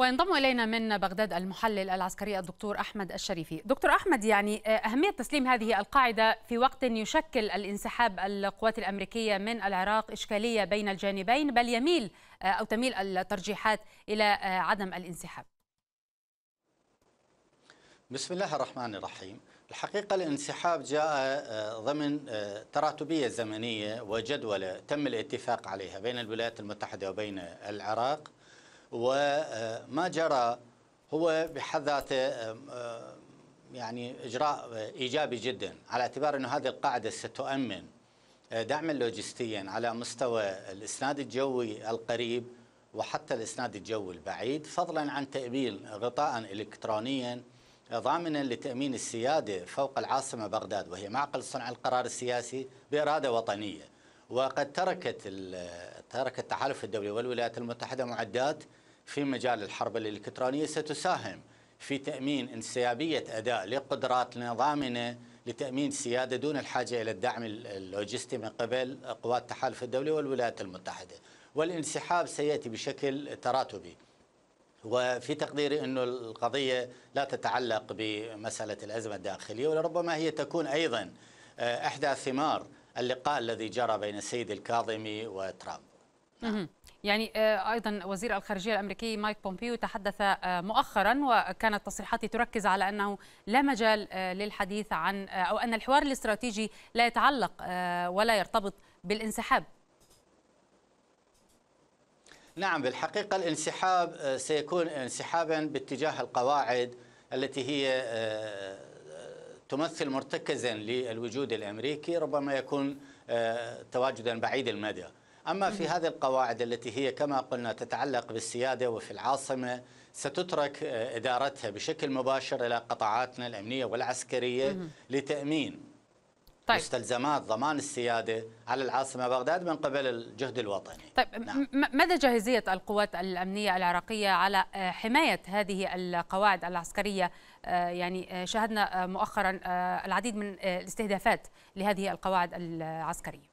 وينضم الينا من بغداد المحلل العسكري الدكتور احمد الشريفي. دكتور احمد يعني آه، اهميه تسليم هذه القاعده في وقت يشكل الانسحاب القوات الامريكيه من العراق اشكاليه بين الجانبين بل يميل آه، او تميل الترجيحات الى آه، عدم الانسحاب. بسم الله الرحمن الرحيم. الحقيقة الانسحاب جاء ضمن تراتبية زمنية وجدولة تم الاتفاق عليها بين الولايات المتحدة وبين العراق وما جرى هو بحد ذاته يعني اجراء ايجابي جدا على اعتبار انه هذه القاعده ستؤمن آه، دعما لوجستيا على مستوى الاسناد الجوي القريب وحتى الاسناد الجوي البعيد فضلا عن تأمين غطاء الكترونيا ضامنا لتامين السياده فوق العاصمه بغداد وهي معقل صنع القرار السياسي باراده وطنيه وقد تركت ترك التحالف الدولي والولايات المتحده معدات في مجال الحرب الالكترونيه ستساهم في تامين انسيابيه اداء لقدرات نظامنا لتامين سياده دون الحاجه الى الدعم اللوجستي من قبل قوات التحالف الدولي والولايات المتحده والانسحاب سياتي بشكل تراتبي وفي تقديري أن القضية لا تتعلق بمسألة الأزمة الداخلية ولربما هي تكون أيضا آه، إحدى ثمار اللقاء الذي جرى بين السيد الكاظمي وترامب يعني آه، ايضا وزير الخارجيه الامريكي مايك بومبيو تحدث آه، مؤخرا وكانت تصريحاته تركز على انه لا مجال آه، للحديث عن او ان الحوار الاستراتيجي لا يتعلق ولا يرتبط بالانسحاب نعم بالحقيقه الانسحاب سيكون انسحابا باتجاه القواعد التي هي تمثل مرتكزا للوجود الأمريكي ربما يكون آه، تواجدا بعيد المدى أما في هذه القواعد التي هي كما قلنا تتعلق بالسيادة وفي العاصمة ستترك آه، إدارتها بشكل مباشر إلى قطاعاتنا الأمنية والعسكرية لتأمين طيب. مستلزمات ضمان السيادة على العاصمة بغداد من قبل الجهد الوطني طيب نعم. مدى جاهزية القوات الأمنية العراقية على آه، حماية هذه القواعد العسكرية آه، يعني آه، شاهدنا مؤخرا العديد من الاستهدافات لهذه القواعد العسكرية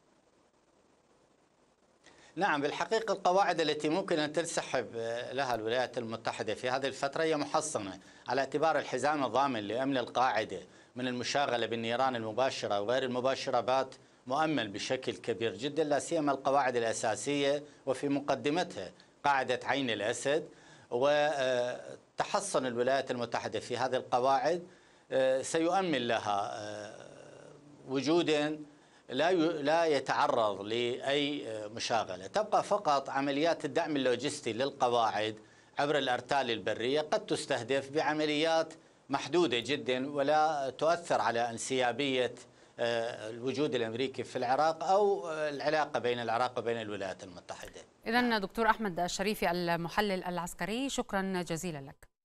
نعم بالحقيقة القواعد التي ممكن أن تنسحب لها الولايات المتحدة في هذه الفترة هي محصنة على اعتبار الحزام الضامن لأمن القاعدة من المشاغلة بالنيران المباشرة وغير المباشرة بات مؤمل بشكل كبير جدا لا سيما القواعد الأساسية وفي مقدمتها قاعدة عين الأسد وتحصن الولايات المتحدة في هذه القواعد آه، سيؤمن لها آه، وجودا لا لا يتعرض لاي آه، مشاغله، تبقى فقط عمليات الدعم اللوجستي للقواعد عبر الارتال البريه قد تستهدف بعمليات محدودة جدا ولا تؤثر على انسيابية آه، الوجود الامريكي في العراق او العلاقه بين العراق وبين الولايات المتحده. اذا دكتور احمد الشريفي المحلل العسكري شكرا جزيلا لك.